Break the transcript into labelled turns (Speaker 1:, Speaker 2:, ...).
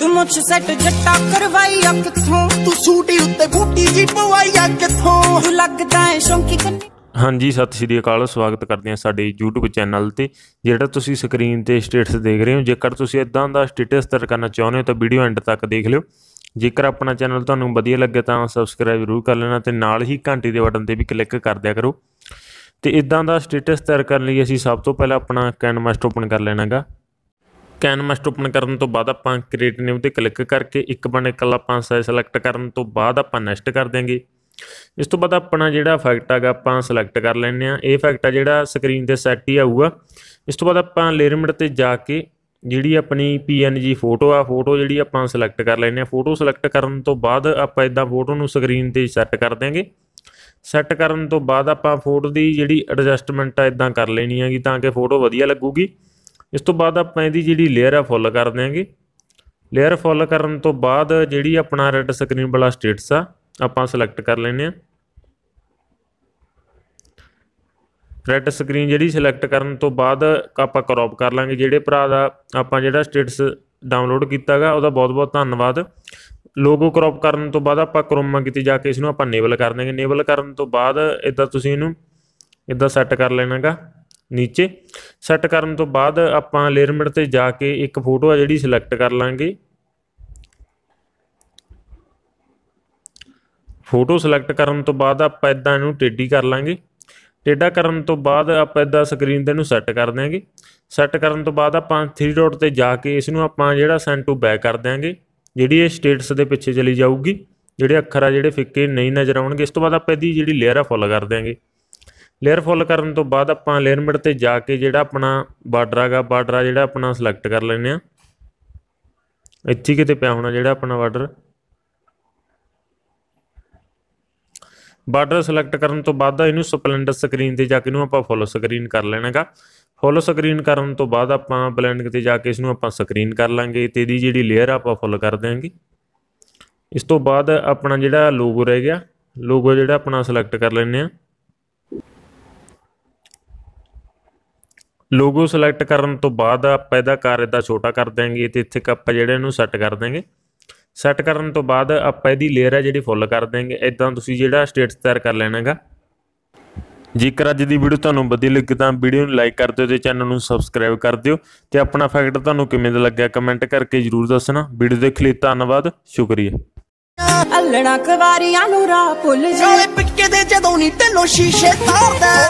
Speaker 1: ਤੂੰ ਮੁੱਛ ਸੈਟ ਜੱਟਾ ਕਰਵਾਈ ਆ ਕਿੱਥੋਂ ਤੂੰ ਸੂਟੀ ਉੱਤੇ ਬੂਟੀ ਜੀ ਪਵਾਈ ਆ ਕਿੱਥੋਂ ਤੂੰ ਲੱਗਦਾ ਐ ਸ਼ੌਂਕੀ ਕੰਨੀ ਹਾਂਜੀ ਸਤਿ ਸ਼੍ਰੀ ਅਕਾਲ ਸਵਾਗਤ ਕਰਦੇ ਹਾਂ ਸਾਡੇ YouTube ਚੈਨਲ ਤੇ ਜਿਹੜਾ ਤੁਸੀਂ ਸਕਰੀਨ ਤੇ ਸਟੇਟਸ ਦੇਖ ਰਹੇ ਹੋ ਜੇਕਰ ਤੁਸੀਂ ਇਦਾਂ ਦਾ ਸਟੇਟਸ ਤਰ ਕਰਨਾ ਚਾਹੁੰਦੇ ਹੋ ਤਾਂ ਵੀਡੀਓ ਐਂਡ ਤੱਕ ਦੇਖ ਲਿਓ ਜੇਕਰ ਆਪਣਾ ਚੈਨਲ ਤੁਹਾਨੂੰ ਵਧੀਆ ਲੱਗੇ ਤਾਂ ਸਬਸਕ੍ਰਾਈਬ ਜ਼ਰੂਰ ਕਰ ਲੈਣਾ ਤੇ ਨਾਲ ਹੀ ਘੰਟੀ ਦੇ ਬਟਨ ਤੇ ਵੀ ਕਲਿੱਕ ਕਰ ਦਿਆ ਕਰੋ ਤੇ ਇਦਾਂ ਦਾ ਸਟੇਟਸ ਤਰ ਕਰਨ ਲਈ ਅਸੀਂ ਸਭ ਤੋਂ ਪਹਿਲਾਂ ਆਪਣਾ ਕੈਨਵਾਸ ਓਪਨ ਕਰ ਲੈਣਾਗਾ ਮਸਟ ਓਪਨ ਕਰਨ ਤੋਂ ਬਾਅਦ ਆਪਾਂ ਕ੍ਰੀਏਟ ਨਿਊ ਤੇ ਕਲਿੱਕ ਕਰਕੇ ਇੱਕ ਬਣੇ ਕੱਲਾ ਆਪਾਂ ਸਿਲੈਕਟ ਕਰਨ ਤੋਂ ਬਾਅਦ ਆਪਾਂ ਨੈਕਸਟ ਕਰ ਦਿਆਂਗੇ ਇਸ ਤੋਂ ਬਾਅਦ ਆਪਣਾ ਜਿਹੜਾ ਇਫੈਕਟ ਹੈਗਾ ਆਪਾਂ ਸਿਲੈਕਟ ਕਰ ਲੈਣੇ ਆ ਇਹ ਇਫੈਕਟ ਆ ਜਿਹੜਾ ਸਕਰੀਨ ਤੇ ਸੈੱਟ ਹੀ ਆਊਗਾ ਇਸ ਤੋਂ ਬਾਅਦ ਆਪਾਂ ਲੇਅਰ ਮਿੰਟ ਤੇ ਜਾ ਕੇ ਜਿਹੜੀ ਆਪਣੀ PNG ਫੋਟੋ ਆ ਫੋਟੋ ਜਿਹੜੀ ਆਪਾਂ ਸਿਲੈਕਟ ਕਰ ਲੈਨੇ ਆ ਫੋਟੋ ਸਿਲੈਕਟ ਕਰਨ ਤੋਂ ਬਾਅਦ ਆਪਾਂ ਇਦਾਂ ਫੋਟੋ ਨੂੰ ਸਕਰੀਨ ਤੇ ਸੈੱਟ ਕਰ ਦਿਆਂਗੇ ਸੈੱਟ ਕਰਨ ਤੋਂ ਬਾਅਦ ਆਪਾਂ ਫੋਟੋ ਦੀ ਜਿਹੜੀ ਐਡਜਸਟਮੈਂਟ ਆ ਇਦਾਂ ਕਰ ਲੈਣੀ ਹੈਗੀ ਤਾਂ ਕਿ ਫੋਟੋ ਵਧੀਆ ਲੱਗੂਗੀ ਇਸ ਤੋਂ ਬਾਅਦ ਆਪਾਂ ਇਹਦੀ ਜਿਹੜੀ ਲੇਅਰ ਆ ਫੁੱਲ ਕਰ ਦੇਾਂਗੇ ਲੇਅਰ ਫੁੱਲ ਕਰਨ ਤੋਂ ਬਾਅਦ ਜਿਹੜੀ ਆਪਣਾ ਰੈੱਡ ਸਕਰੀਨ ਵਾਲਾ ਸਟੇਟਸ ਆ ਆਪਾਂ ਸਿਲੈਕਟ ਕਰ ਲੈਨੇ ਆ ਰੈੱਡ ਸਕਰੀਨ ਜਿਹੜੀ ਸਿਲੈਕਟ ਕਰਨ ਤੋਂ ਬਾਅਦ ਆਪਾਂ ਕ੍ਰੌਪ ਕਰ ਲਾਂਗੇ ਜਿਹੜੇ ਭਰਾ ਦਾ ਆਪਾਂ ਜਿਹੜਾ ਸਟੇਟਸ ਡਾਊਨਲੋਡ ਕੀਤਾਗਾ ਉਹਦਾ ਬਹੁਤ-ਬਹੁਤ ਧੰਨਵਾਦ ਲੋਗੋ ਕ੍ਰੌਪ ਕਰਨ ਤੋਂ ਬਾਅਦ ਆਪਾਂ ਕਰੋਮਾ ਕੀਤੀ ਜਾ ਕੇ ਇਸ ਨੂੰ ਆਪਾਂ ਨੇਬਲ ਕਰ ਦੇਾਂਗੇ ਨੇਬਲ ਕਰਨ ਤੋਂ ਬਾਅਦ ਇਦਾਂ ਤੁਸੀਂ ਇਹਨੂੰ ਇਦਾਂ ਸੈੱਟ ਕਰ ਲੈਣਾਗਾ ਨੀਚੇ ਸੈੱਟ ਕਰਨ ਤੋਂ ਬਾਅਦ ਆਪਾਂ ਲੇਅਰ ਮਿਡ ਤੇ ਜਾ ਕੇ ਇੱਕ ਫੋਟੋ ਆ ਜਿਹੜੀ ਸਿਲੈਕਟ ਕਰ ਲਾਂਗੇ ਫੋਟੋ ਸਿਲੈਕਟ ਕਰਨ ਤੋਂ ਬਾਅਦ ਆਪਾਂ ਇਦਾਂ ਇਹਨੂੰ ਟੇਢੀ ਕਰ ਲਾਂਗੇ ਟੇਢਾ ਕਰਨ ਤੋਂ ਬਾਅਦ ਆਪਾਂ ਇਦਾਂ ਸਕਰੀਨ ਤੇ ਇਹਨੂੰ ਸੈੱਟ ਕਰ ਦਿਆਂਗੇ ਸੈੱਟ ਕਰਨ ਤੋਂ ਬਾਅਦ ਆਪਾਂ 3 ਡਾਟ ਤੇ ਜਾ ਕੇ ਇਸ ਨੂੰ ਆਪਾਂ ਜਿਹੜਾ ਸੈਂਡ ਟੂ ਬੈਕ ਕਰ ਦਿਆਂਗੇ ਜਿਹੜੀ ਇਹ ਸਟੇਟਸ ਦੇ ਪਿੱਛੇ ਚਲੀ ਜਾਊਗੀ ਜਿਹੜੇ ਅੱਖਰ ਆ ਜਿਹੜੇ ਫਿੱਕੇ ਨਹੀਂ ਨਜ਼ਰ ਆਉਣਗੇ ਇਸ ਤੋਂ ਬਾਅਦ ਆਪਾਂ ਇਹਦੀ ਜਿਹੜੀ ਲੇਅਰ ਆ ਫੁੱਲ ਕਰ ਦਿਆਂਗੇ ਲੇਅਰ ਫੁੱਲ ਕਰਨ ਤੋਂ ਬਾਅਦ ਆਪਾਂ ਲੇਅਰ ਮਿਡ ਤੇ ਜਾ ਕੇ ਜਿਹੜਾ ਆਪਣਾ ਬਾਰਡਰ ਆਗਾ ਬਾਰਡਰ ਜਿਹੜਾ ਆਪਣਾ ਸਿਲੈਕਟ ਕਰ ਲੈਨੇ ਆ ਇੱਥੇ ਕਿਤੇ ਪਿਆ ਹੋਣਾ ਜਿਹੜਾ ਆਪਣਾ ਬਾਰਡਰ ਬਾਰਡਰ ਸਿਲੈਕਟ ਕਰਨ ਤੋਂ ਬਾਅਦ ਇਹਨੂੰ ਸਪਲੈਂਡਰ ਸਕਰੀਨ ਤੇ ਜਾ ਕੇ ਇਹਨੂੰ ਆਪਾਂ ਫੁੱਲ ਸਕਰੀਨ ਕਰ ਲੈਣਾਗਾ ਫੁੱਲ ਸਕਰੀਨ ਕਰਨ ਤੋਂ ਬਾਅਦ ਆਪਾਂ ਬਲੈਂਡਿੰਗ ਤੇ ਜਾ ਕੇ ਇਸ ਨੂੰ ਆਪਾਂ ਸਕਰੀਨ ਕਰ ਲਾਂਗੇ ਤੇ ਇਹਦੀ ਜਿਹੜੀ ਲੇਅਰ ਆਪਾਂ ਫੁੱਲ ਕਰ ਦੇਾਂਗੇ ਇਸ ਤੋਂ ਬਾਅਦ ਆਪਣਾ ਜਿਹੜਾ ਲੋਗੋ ਰਹਿ ਗਿਆ ਲੋਗੋ ਜਿਹੜਾ ਆਪਣਾ ਸਿਲੈਕਟ ਕਰ ਲੈਨੇ ਆ ਲੋਗੋ ਸਿਲੈਕਟ ਕਰਨ ਤੋਂ ਬਾਅਦ ਆਪਾਂ ਇਹਦਾ ਆਕਾਰ ਇਦਾਂ ਛੋਟਾ ਕਰ ਦੇਾਂਗੇ ਤੇ ਇੱਥੇ ਕੱਪ ਜਿਹੜੇ ਨੂੰ ਸੈੱਟ ਕਰ ਦੇਾਂਗੇ ਸੈੱਟ ਕਰਨ ਤੋਂ ਬਾਅਦ ਆਪਾਂ ਇਹਦੀ ਲੇਅਰ ਹੈ ਜਿਹੜੀ ਫੁੱਲ ਕਰ ਦੇਾਂਗੇ ਇਦਾਂ ਤੁਸੀਂ ਜਿਹੜਾ ਸਟੇਟਸ ਤਿਆਰ ਕਰ ਲੈਣਾਗਾ ਜੇਕਰ ਅੱਜ ਦੀ ਵੀਡੀਓ ਤੁਹਾਨੂੰ ਵਧੀਆ ਲੱਗੀ ਤਾਂ ਵੀਡੀਓ ਨੂੰ ਲਾਈਕ ਕਰ ਦਿਓ ਤੇ ਚੈਨਲ ਨੂੰ ਸਬਸਕ੍ਰਾਈਬ ਕਰ ਦਿਓ ਤੇ ਆਪਣਾ ਫੈਕਟ ਤੁਹਾਨੂੰ ਕਿਵੇਂ ਦਾ ਲੱਗਿਆ ਕਮੈਂਟ ਕਰਕੇ ਜਰੂਰ ਦੱਸਣਾ ਵੀਡੀਓ ਦੇਖ ਲਈ ਧੰਨਵਾਦ ਸ਼ੁਕਰੀਆ ਅੱਲਣਾ ਕੁਵਾਰੀਆਂ ਨੂੰ ਰਾਹ ਭੁੱਲ ਜਾਏ ਪਿੱਕੇ ਦੇ ਜਦੋਂ ਨਹੀਂ ਤੈਨੂੰ ਸ਼ੀਸ਼ੇ ਤਾਰਦਾ